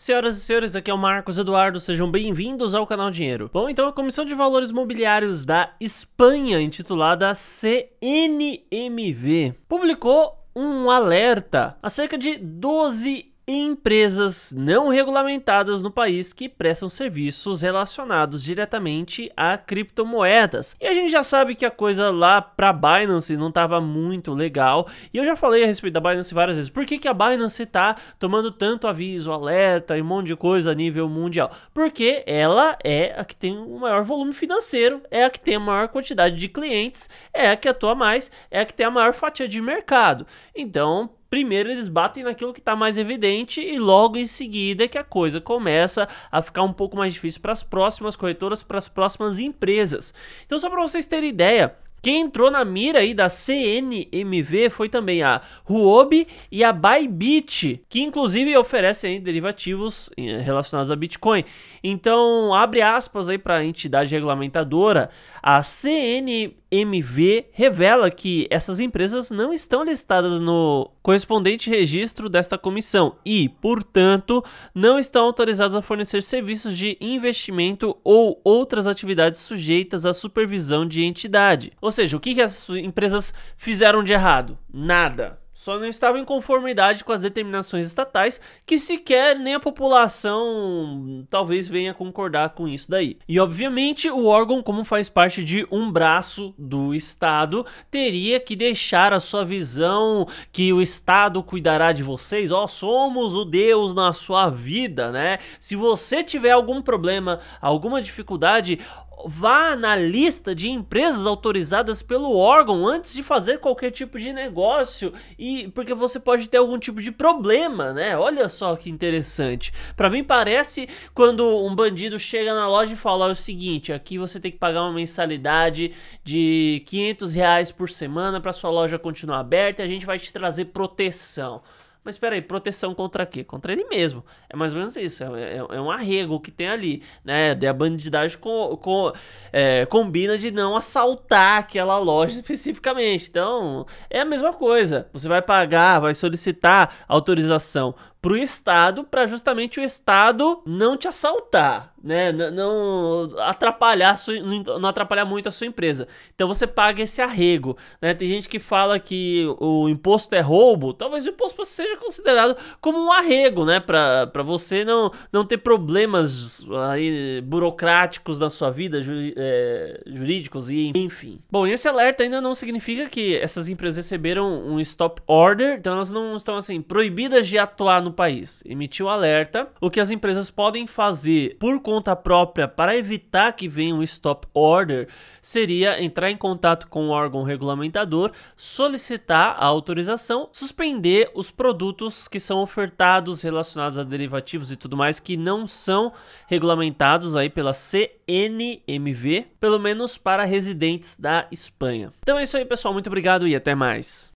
Senhoras e senhores, aqui é o Marcos Eduardo, sejam bem-vindos ao canal Dinheiro. Bom, então a Comissão de Valores Mobiliários da Espanha, intitulada CNMV, publicou um alerta acerca de 12 empresas não regulamentadas no país que prestam serviços relacionados diretamente a criptomoedas. E a gente já sabe que a coisa lá para Binance não estava muito legal. E eu já falei a respeito da Binance várias vezes. Por que, que a Binance está tomando tanto aviso, alerta e um monte de coisa a nível mundial? Porque ela é a que tem o maior volume financeiro, é a que tem a maior quantidade de clientes, é a que atua mais, é a que tem a maior fatia de mercado. Então, primeiro eles batem naquilo que está mais evidente e logo em seguida que a coisa começa a ficar um pouco mais difícil para as próximas corretoras, para as próximas empresas. Então, só para vocês terem ideia, quem entrou na mira aí da CNMV foi também a Huobi e a Bybit, que inclusive oferecem derivativos eh, relacionados a Bitcoin. Então, abre aspas aí para a entidade regulamentadora, a CNMV MV revela que essas empresas não estão listadas no correspondente registro desta comissão e, portanto, não estão autorizadas a fornecer serviços de investimento ou outras atividades sujeitas à supervisão de entidade. Ou seja, o que, que as empresas fizeram de errado? Nada só não estava em conformidade com as determinações estatais, que sequer nem a população talvez venha concordar com isso daí. E obviamente, o órgão, como faz parte de um braço do Estado, teria que deixar a sua visão que o Estado cuidará de vocês, ó, oh, somos o Deus na sua vida, né? Se você tiver algum problema, alguma dificuldade, vá na lista de empresas autorizadas pelo órgão antes de fazer qualquer tipo de negócio e porque você pode ter algum tipo de problema, né? Olha só que interessante. Para mim parece quando um bandido chega na loja e fala é o seguinte: aqui você tem que pagar uma mensalidade de 500 reais por semana para sua loja continuar aberta e a gente vai te trazer proteção. Mas espera aí, proteção contra quê? Contra ele mesmo. É mais ou menos isso. É, é, é um arrego que tem ali, né? De a bandidagem com, com, é, combina de não assaltar aquela loja uhum. especificamente. Então, é a mesma coisa. Você vai pagar, vai solicitar autorização pro Estado para justamente o Estado não te assaltar, né? N não atrapalhar sua, não atrapalhar muito a sua empresa. Então você paga esse arrego, né? Tem gente que fala que o imposto é roubo, talvez o imposto seja considerado como um arrego, né? Para você não não ter problemas aí, burocráticos na sua vida, ju é, jurídicos e enfim. Bom, esse alerta ainda não significa que essas empresas receberam um stop order, então elas não estão assim proibidas de atuar no no país, emitiu um alerta. O que as empresas podem fazer por conta própria para evitar que venha um stop order seria entrar em contato com o órgão regulamentador, solicitar a autorização, suspender os produtos que são ofertados relacionados a derivativos e tudo mais que não são regulamentados aí pela CNMV, pelo menos para residentes da Espanha. Então é isso aí, pessoal. Muito obrigado e até mais.